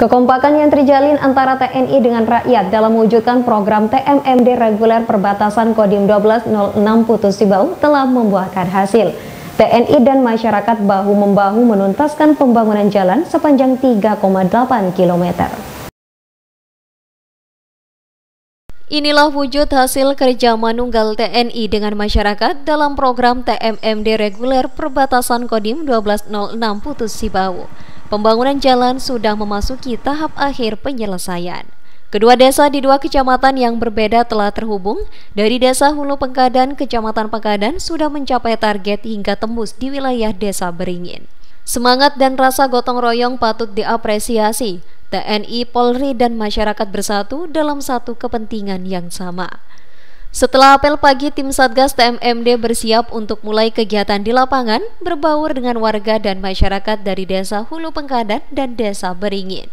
Kekompakan yang terjalin antara TNI dengan rakyat dalam mewujudkan program TMMD reguler perbatasan Kodim 1206 Putus Sibau telah membuahkan hasil. TNI dan masyarakat bahu-membahu menuntaskan pembangunan jalan sepanjang 3,8 km. Inilah wujud hasil kerja manunggal TNI dengan masyarakat dalam program TMMD reguler perbatasan Kodim 1206 Putus Sibau. Pembangunan jalan sudah memasuki tahap akhir penyelesaian. Kedua desa di dua kecamatan yang berbeda telah terhubung. Dari desa Hulu Pengkadan, kecamatan Pengkadan sudah mencapai target hingga tembus di wilayah desa Beringin. Semangat dan rasa gotong royong patut diapresiasi. TNI, Polri, dan masyarakat bersatu dalam satu kepentingan yang sama. Setelah apel pagi, tim Satgas TMMD bersiap untuk mulai kegiatan di lapangan berbaur dengan warga dan masyarakat dari Desa Hulu Pengkadan dan Desa Beringin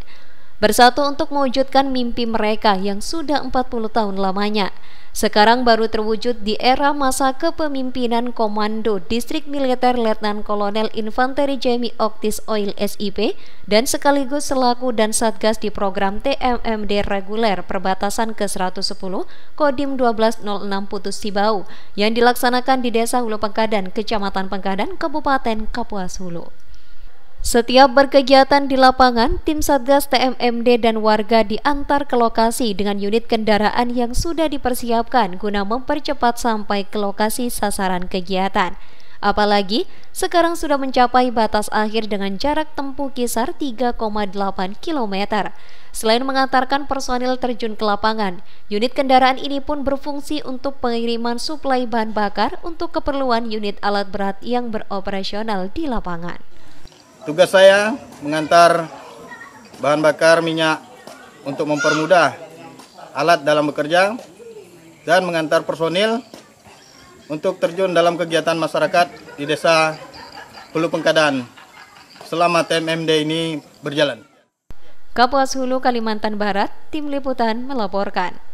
bersatu untuk mewujudkan mimpi mereka yang sudah 40 tahun lamanya. Sekarang baru terwujud di era masa kepemimpinan Komando Distrik Militer Letnan Kolonel Infanteri Jamie Octis Oil SIP dan sekaligus selaku dan Satgas di program TMMD Reguler Perbatasan ke-110 Kodim 1206 Putus Sibau yang dilaksanakan di Desa Hulu Pengkadan, Kecamatan Pengkadan, Kabupaten Kapuas Hulu. Setiap berkegiatan di lapangan, tim Satgas TMMD dan warga diantar ke lokasi dengan unit kendaraan yang sudah dipersiapkan guna mempercepat sampai ke lokasi sasaran kegiatan. Apalagi sekarang sudah mencapai batas akhir dengan jarak tempuh kisar 3,8 km. Selain mengantarkan personil terjun ke lapangan, unit kendaraan ini pun berfungsi untuk pengiriman suplai bahan bakar untuk keperluan unit alat berat yang beroperasional di lapangan. Tugas saya mengantar bahan bakar minyak untuk mempermudah alat dalam bekerja dan mengantar personil untuk terjun dalam kegiatan masyarakat di desa Hulu Pengkadan selama TMMD ini berjalan. Kapuas Hulu Kalimantan Barat, Tim Liputan melaporkan.